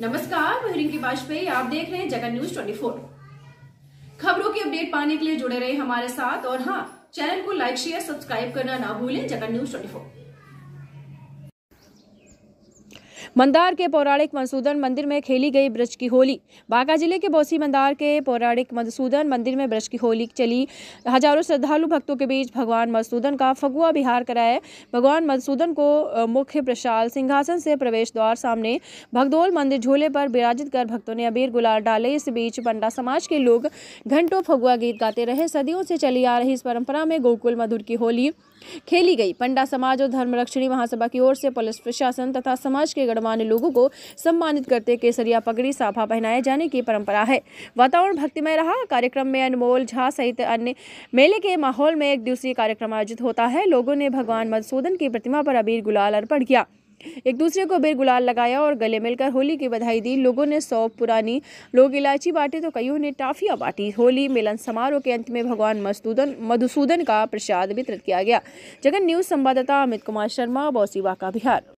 नमस्कार मैं रिंकी वाजपेयी आप देख रहे हैं जगह न्यूज 24 खबरों की अपडेट पाने के लिए जुड़े रहे हमारे साथ और हाँ चैनल को लाइक शेयर सब्सक्राइब करना ना भूलें जगह न्यूज 24 मंदार के पौराणिक मधुसूदन मंदिर में खेली गई ब्रज की होली बांका जिले के बौसी मंदार के पौराणिक मधुसूदन मंदिर में ब्रज की होली चली हजारों श्रद्धालु भक्तों के बीच भगवान मधुसूदन का फगुआ बिहार कराए भगवान मधुसूदन को मुख्य प्रशाल सिंहासन से प्रवेश द्वार सामने भगदोल मंदिर झूले पर विराजित कर भक्तों ने अबीर गुलाल डाले इस बीच पंडा समाज के लोग घंटों फगुआ गीत गाते रहे सदियों से चली आ रही इस परंपरा में गोकुल मधुर की होली खेली गई पंडा समाज और धर्मरक्षणी महासभा की ओर से पुलिस प्रशासन तथा समाज के गढ़ सामान्य लोगों को सम्मानित करते केसरिया पगड़ी साफा पहनाए जाने की परंपरा है वातावरण भक्तिमय रहा कार्यक्रम में अनमोल झा सहित अन्य मेले के माहौल में एक दिवसीय कार्यक्रम आयोजित होता है लोगों ने भगवान मधुसूदन की प्रतिमा पर अबीर गुलाल अर्पण किया एक दूसरे को बेर गुलाल लगाया और गले मिलकर होली की बधाई दी लोगों ने सौ पुरानी लोग इलायची बांटे तो कईयों ने टाफिया बांटी होली मिलन समारोह के अंत में भगवान मस्तूदन मधुसूदन का प्रसाद वितरित किया गया जगन न्यूज संवाददाता अमित कुमार शर्मा बौसीवा का बिहार